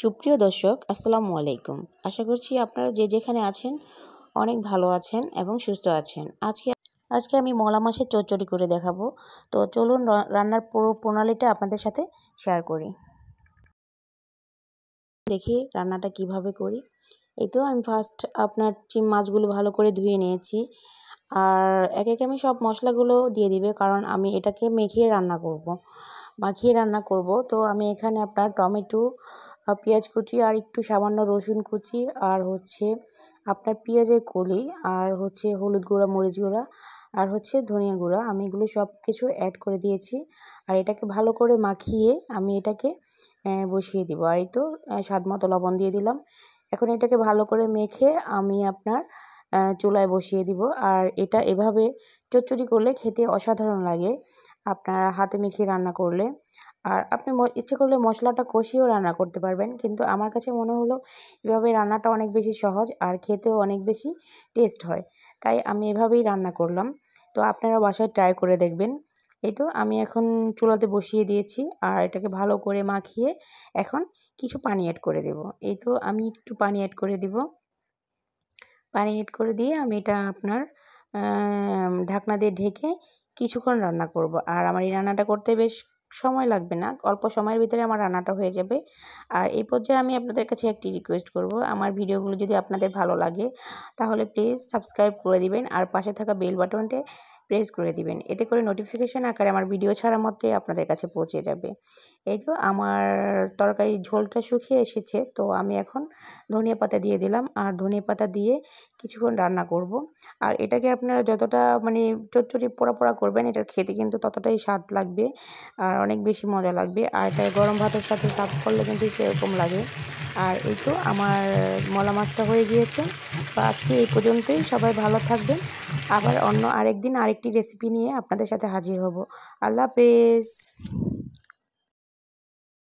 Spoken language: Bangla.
সুপ্রিয় দর্শক আসসালামু আলাইকুম আশা করছি আপনারা যে যেখানে আছেন অনেক ভালো আছেন এবং সুস্থ আছেন আজকে আজকে আমি মলা মাসের চচ্চড়ি করে দেখাবো তো চলুন রান্নার পুরো প্রণালীটা আপনাদের সাথে শেয়ার করি দেখি রান্নাটা কিভাবে করি এই তো আমি ফার্স্ট আপনার মাছগুলো ভালো করে ধুয়ে নিয়েছি আর এক একে আমি সব মশলাগুলো দিয়ে দিবে কারণ আমি এটাকে মেখে রান্না করব। মাখিয়ে রান্না করব তো আমি এখানে আপনার টমেটো পেঁয়াজ কুচি আর একটু সামান্য রসুন কুচি আর হচ্ছে আপনার পেঁয়াজের কলি আর হচ্ছে হলুদ গুঁড়া মরিচ গুঁড়া আর হচ্ছে ধনিয়া গুঁড়া আমি এগুলো সব কিছু অ্যাড করে দিয়েছি আর এটাকে ভালো করে মাখিয়ে আমি এটাকে বসিয়ে দিব আর এই তো স্বাদ মতো লবণ দিয়ে দিলাম এখন এটাকে ভালো করে মেখে আমি আপনার চুলায় বসিয়ে দিব আর এটা এভাবে চচ্চড়ি করলে খেতে অসাধারণ লাগে আপনারা হাতে মেখে রান্না করলে আর আপনি ইচ্ছে করলে মশলাটা কষিয়েও রান্না করতে পারবেন কিন্তু আমার কাছে মনে হলো এভাবে রান্নাটা অনেক বেশি সহজ আর খেতেও অনেক বেশি টেস্ট হয় তাই আমি এভাবেই রান্না করলাম তো আপনারা বাসায় ট্রাই করে দেখবেন এই তো আমি এখন চুলাতে বসিয়ে দিয়েছি আর এটাকে ভালো করে মাখিয়ে এখন কিছু পানি অ্যাড করে দেব এই তো আমি একটু পানি অ্যাড করে দিব পানি অ্যাড করে দিয়ে আমি এটা আপনার ঢাকনা দিয়ে ঢেকে কিছুক্ষণ রান্না করব আর আমার এই রান্নাটা করতে বেশ সময় লাগবে না অল্প সময়ের ভিতরে আমার রান্নাটা হয়ে যাবে আর এই পর্যায়ে আমি আপনাদের কাছে একটি রিকোয়েস্ট করব আমার ভিডিওগুলো যদি আপনাদের ভালো লাগে তাহলে প্লিজ সাবস্ক্রাইব করে দিবেন আর পাশে থাকা বেল বাটনটা প্রেস করে দিবেন এতে করে নোটিফিকেশান আকারে আমার ভিডিও ছাড়া মধ্যে আপনাদের কাছে পৌঁছে যাবে এই তো আমার তরকারি ঝোলটা শুকিয়ে এসেছে তো আমি এখন ধনিয়া পাতা দিয়ে দিলাম আর ধনিয়া পাতা দিয়ে কিছুক্ষণ রান্না করব আর এটাকে আপনারা যতটা মানে চটচটি পোড়া পোড়া করবেন এটার খেতে কিন্তু ততটাই স্বাদ লাগবে আর অনেক বেশি মজা লাগবে আর এটা গরম ভাতের সাথে সাফ করলে কিন্তু সেরকম লাগে আর এই তো আমার মলা মাছটা হয়ে গিয়েছে তো আজকে এই পর্যন্তই সবাই ভালো থাকবেন আবার অন্য আরেকদিন আরেকটি রেসিপি নিয়ে আপনাদের সাথে হাজির হব আল্লাহ হাফেজ